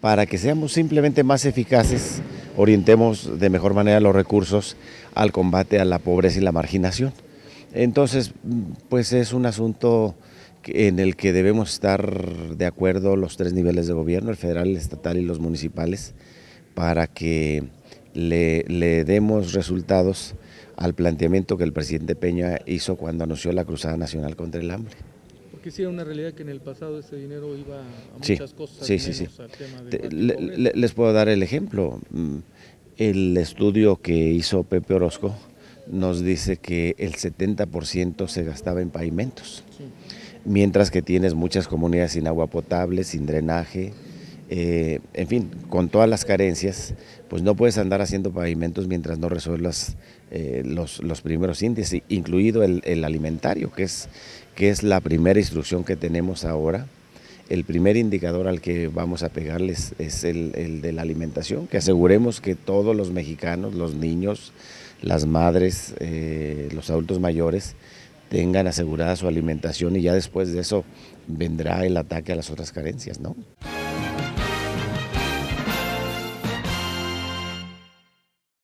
Para que seamos simplemente más eficaces, orientemos de mejor manera los recursos al combate a la pobreza y la marginación. Entonces, pues es un asunto en el que debemos estar de acuerdo los tres niveles de gobierno, el federal, el estatal y los municipales, para que le, le demos resultados al planteamiento que el presidente Peña hizo cuando anunció la Cruzada Nacional contra el Hambre que sí era una realidad que en el pasado ese dinero iba a muchas cosas. Sí, sí, sí. les puedo dar el ejemplo. Mm, el estudio que hizo Pepe Orozco nos dice que el 70% se gastaba en pavimentos, mientras que tienes muchas comunidades sin agua potable, sin drenaje, eh, en fin, con todas las carencias, pues no puedes andar haciendo pavimentos mientras no resuelvas eh, los, primeros índices, incluido el, alimentario, que es, que es la primera instrucción que tenemos ahora. El primer indicador al que vamos a pegarles es el, de la alimentación, que aseguremos que todos los mexicanos, los niños, las madres, eh, los adultos mayores, tengan asegurada su alimentación y ya después de eso vendrá el ataque a las otras carencias, ¿no?